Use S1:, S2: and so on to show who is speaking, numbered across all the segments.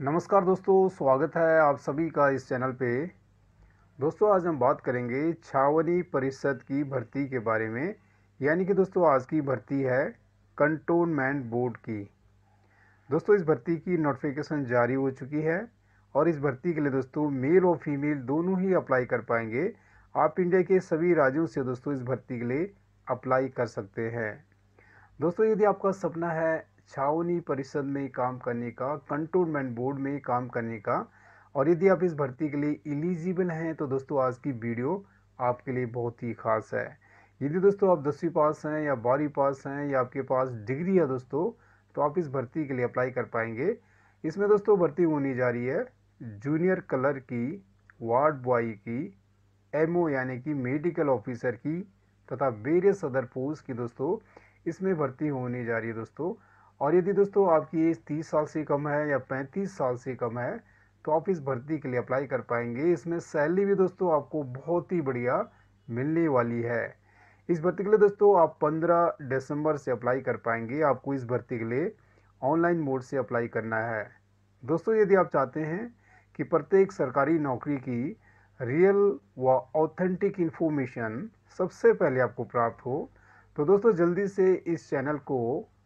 S1: नमस्कार दोस्तों स्वागत है आप सभी का इस चैनल पे दोस्तों आज हम बात करेंगे छावनी परिषद की भर्ती के बारे में यानी कि दोस्तों आज की भर्ती है कंटोनमेंट बोर्ड की दोस्तों इस भर्ती की नोटिफिकेशन जारी हो चुकी है और इस भर्ती के लिए दोस्तों मेल और फीमेल दोनों ही अप्लाई कर पाएंगे आप इंडिया के सभी राज्यों से दोस्तों इस भर्ती के लिए अप्लाई कर सकते हैं दोस्तों यदि आपका सपना है छावनी परिषद में काम करने का कंटोनमेंट बोर्ड में काम करने का और यदि आप इस भर्ती के लिए एलिजिबल हैं तो दोस्तों आज की वीडियो आपके लिए बहुत ही खास है यदि दोस्तों आप दसवीं पास हैं या बारहवीं पास हैं या आपके पास डिग्री है दोस्तों तो आप इस भर्ती के लिए अप्लाई कर पाएंगे इसमें दोस्तों भर्ती होनी जा रही है जूनियर कलर की वार्ड बॉय की एमओ यानी कि मेडिकल ऑफिसर की तथा वेरियस अदर पोस्ट की दोस्तों इसमें भर्ती होने जा रही है दोस्तों और यदि दोस्तों आपकी एज तीस साल से कम है या पैंतीस साल से कम है तो आप इस भर्ती के लिए अप्लाई कर पाएंगे इसमें सैलरी भी दोस्तों आपको बहुत ही बढ़िया मिलने वाली है इस भर्ती के लिए दोस्तों आप 15 दिसंबर से अप्लाई कर पाएंगे आपको इस भर्ती के लिए ऑनलाइन मोड से अप्लाई करना है दोस्तों यदि आप चाहते हैं कि प्रत्येक सरकारी नौकरी की रियल व ऑथेंटिक इन्फॉर्मेशन सबसे पहले आपको प्राप्त हो तो दोस्तों जल्दी से इस चैनल को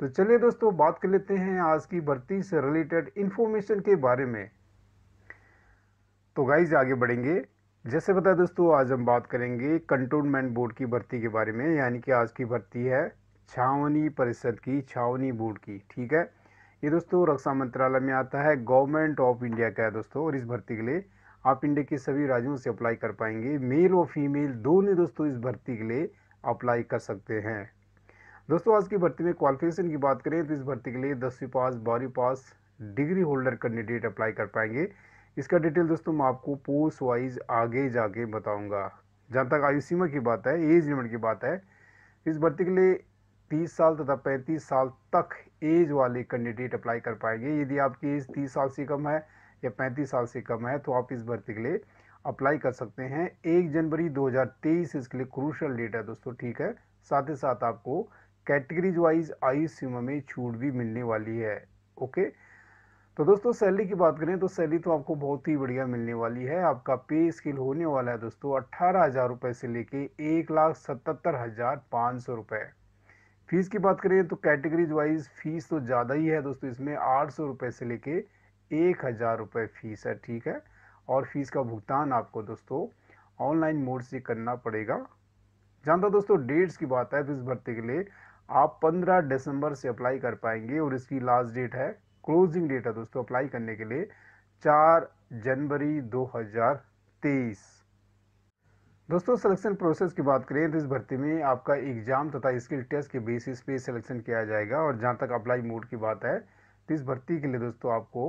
S1: तो चलिए दोस्तों बात कर लेते हैं आज की भर्ती से रिलेटेड इन्फॉर्मेशन के बारे में तो गाइज आगे बढ़ेंगे जैसे बताया दोस्तों आज हम बात करेंगे कंटोनमेंट बोर्ड की भर्ती के बारे में यानी कि आज की भर्ती है छावनी परिषद की छावनी बोर्ड की ठीक है ये दोस्तों रक्षा मंत्रालय में आता है गवर्नमेंट ऑफ इंडिया का है दोस्तों और इस भर्ती के लिए आप इंडिया के सभी राज्यों से अप्लाई कर पाएंगे मेल और फीमेल दोनों दोस्तों इस भर्ती के लिए अप्लाई कर सकते हैं दोस्तों आज की भर्ती में क्वालिफिकेशन की बात करें तो इस भर्ती के लिए दसवीं पास बारहवीं pass degree holder candidate apply कर पाएंगे इसका डिटेल दोस्तों मैं आपको पोस्ट वाइज आगे जाके बताऊंगा जहाँ तक आयु सीमा की बात है एज लिमिट की बात है इस भर्ती के लिए तीस साल तथा पैंतीस साल तक एज वाले कैंडिडेट अप्लाई कर पाएंगे यदि आपकी एज तीस साल से कम है या पैंतीस साल से कम है तो आप इस भर्ती के लिए अप्लाई कर सकते हैं एक जनवरी तेईस इसके लिए क्रूशल डेट है दोस्तों ठीक है साथ ही साथ आपको कैटेगरीज वाइज आयु सीमा में छूट भी मिलने वाली है ओके तो दोस्तों सैलरी की बात करें तो सैलरी तो आपको बहुत ही बढ़िया मिलने वाली है आपका पे स्केल होने वाला है दोस्तों अट्ठारह हज़ार रुपये से लेके एक लाख सतहत्तर हज़ार पाँच सौ रुपये फीस की बात करें तो कैटेगरीज वाइज फीस तो ज़्यादा ही है दोस्तों इसमें आठ सौ रुपये से लेके एक हज़ार रुपये फ़ीस है ठीक है और फीस का भुगतान आपको दोस्तों ऑनलाइन मोड से करना पड़ेगा जानता दोस्तों डेट्स की बात है इस भर्ती के लिए आप 15 दिसंबर से अप्लाई कर पाएंगे और इसकी लास्ट डेट है क्लोजिंग डेट है दोस्तों अप्लाई करने के लिए 4 जनवरी 2023 दोस्तों सिलेक्शन प्रोसेस की बात करें तो इस भर्ती में आपका एग्जाम तथा स्किल टेस्ट के बेसिस पे सिलेक्शन किया जाएगा और जहाँ तक अप्लाई मोड की बात है तो इस भर्ती के लिए दोस्तों आपको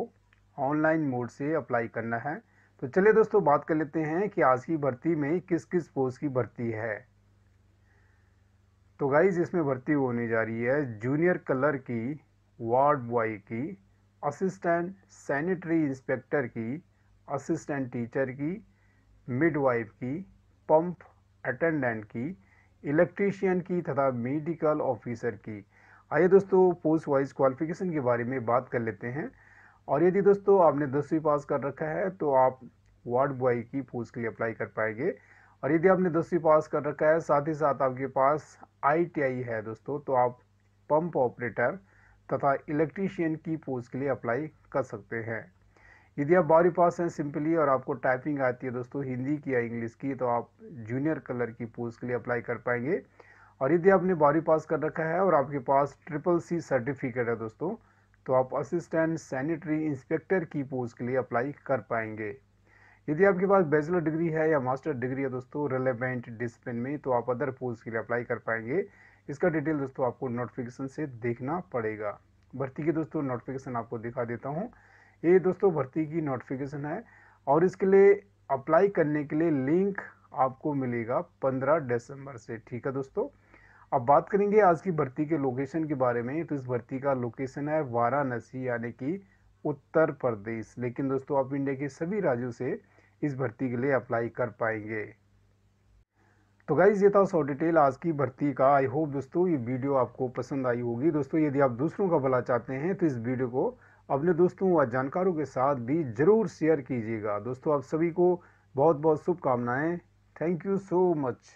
S1: ऑनलाइन मोड से अप्लाई करना है तो चलिए दोस्तों बात कर लेते हैं कि आज की भर्ती में किस किस पोस्ट की भर्ती है तो गाइज इसमें भर्ती होने जा रही है जूनियर कलर की वार्ड बॉय की असिस्टेंट सैनिटरी इंस्पेक्टर की असिस्टेंट टीचर की मिडवाइफ की पंप अटेंडेंट की इलेक्ट्रीशियन की तथा मेडिकल ऑफिसर की आइए दोस्तों पोस्ट वाइज क्वालिफिकेशन के बारे में बात कर लेते हैं और यदि दोस्तों आपने दसवीं पास कर रखा है तो आप वार्ड बॉय की पोस्ट के लिए अप्लाई कर पाएंगे और यदि आपने दसवीं पास कर रखा है साथ ही साथ आपके पास आईटीआई है दोस्तों तो आप पंप ऑपरेटर तथा इलेक्ट्रीशियन की पोस्ट के लिए अप्लाई कर सकते हैं यदि आप बारहवीं पास हैं सिंपली और आपको टाइपिंग आती है दोस्तों हिंदी की या इंग्लिश की तो आप जूनियर कलर की पोस्ट के लिए अप्लाई कर पाएंगे और यदि आपने बारहवीं पास कर रखा है और आपके पास ट्रिपल सी सर्टिफिकेट है दोस्तों तो आप असिस्टेंट सैनिटरी इंस्पेक्टर की पोस्ट के लिए अप्लाई कर पाएंगे यदि आपके पास बैचलर डिग्री है या मास्टर डिग्री है दोस्तों रिलेवेंट डिसिप्लिन में तो आप अदर पोस्ट के लिए अप्लाई कर पाएंगे इसका डिटेल दोस्तों आपको नोटिफिकेशन से देखना पड़ेगा भर्ती की दोस्तों नोटिफिकेशन आपको दिखा देता हूँ ये दोस्तों भर्ती की नोटिफिकेशन है और इसके लिए अप्लाई करने के लिए लिंक आपको मिलेगा पंद्रह दिसंबर से ठीक है दोस्तों अब बात करेंगे आज की भर्ती के लोकेशन के बारे में तो इस भर्ती का लोकेशन है वाराणसी यानी कि उत्तर प्रदेश लेकिन दोस्तों आप इंडिया के सभी राज्यों से इस भर्ती के लिए अप्लाई कर पाएंगे तो गाइज़ ये था सौ डिटेल आज की भर्ती का आई होप दोस्तों ये वीडियो आपको पसंद आई होगी दोस्तों यदि आप दूसरों का भला चाहते हैं तो इस वीडियो को अपने दोस्तों व जानकारों के साथ भी ज़रूर शेयर कीजिएगा दोस्तों आप सभी को बहुत बहुत शुभकामनाएँ थैंक यू सो मच